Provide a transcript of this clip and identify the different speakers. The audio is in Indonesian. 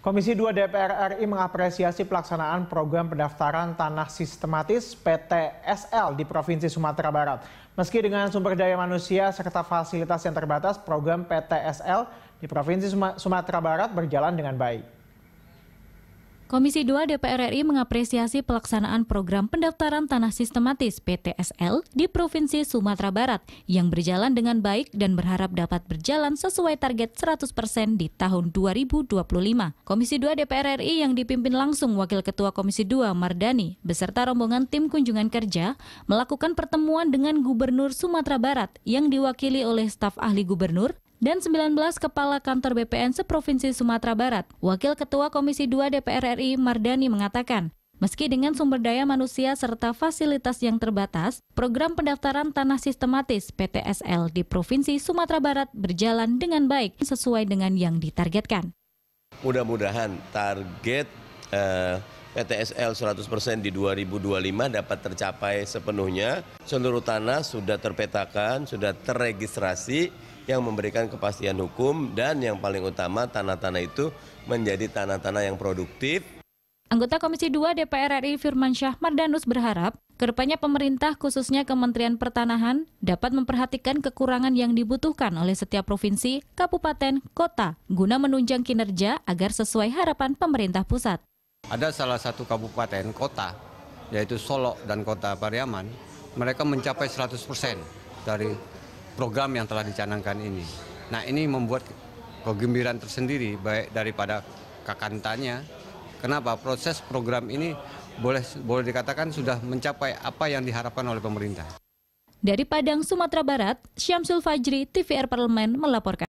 Speaker 1: Komisi 2 DPR RI mengapresiasi pelaksanaan program pendaftaran tanah sistematis PTSL di Provinsi Sumatera Barat. Meski dengan sumber daya manusia serta fasilitas yang terbatas, program PTSL di Provinsi Sumatera Barat berjalan dengan baik.
Speaker 2: Komisi 2 DPR RI mengapresiasi pelaksanaan program pendaftaran tanah sistematis PTSL di Provinsi Sumatera Barat yang berjalan dengan baik dan berharap dapat berjalan sesuai target 100% di tahun 2025. Komisi 2 DPR RI yang dipimpin langsung Wakil Ketua Komisi 2 Mardani beserta rombongan tim kunjungan kerja melakukan pertemuan dengan Gubernur Sumatera Barat yang diwakili oleh staf ahli gubernur dan 19 kepala kantor BPN seprovinsi Sumatera Barat. Wakil Ketua Komisi 2 DPR RI Mardani mengatakan, Meski dengan sumber daya manusia serta fasilitas yang terbatas, program pendaftaran tanah sistematis PTSL di Provinsi Sumatera Barat berjalan dengan baik sesuai dengan yang ditargetkan.
Speaker 3: Mudah-mudahan target eh, PTSL 100% di 2025 dapat tercapai sepenuhnya. Seluruh tanah sudah terpetakan, sudah terregistrasi yang memberikan kepastian hukum dan yang paling utama tanah-tanah itu menjadi tanah-tanah yang produktif.
Speaker 2: Anggota Komisi 2 DPR RI Firman Syah Mardanus berharap kedepannya pemerintah khususnya Kementerian Pertanahan dapat memperhatikan kekurangan yang dibutuhkan oleh setiap provinsi, kabupaten, kota guna menunjang kinerja agar sesuai harapan pemerintah pusat
Speaker 4: ada salah satu kabupaten kota yaitu Solo dan Kota Pariaman mereka mencapai 100% dari program yang telah dicanangkan ini. Nah, ini membuat kegembiraan tersendiri baik daripada kakantanya. Kenapa? Proses program ini boleh boleh dikatakan sudah mencapai apa yang diharapkan oleh pemerintah.
Speaker 2: Dari Padang, Sumatera Barat, Syamsul Fajri, TVR Parlemen melaporkan.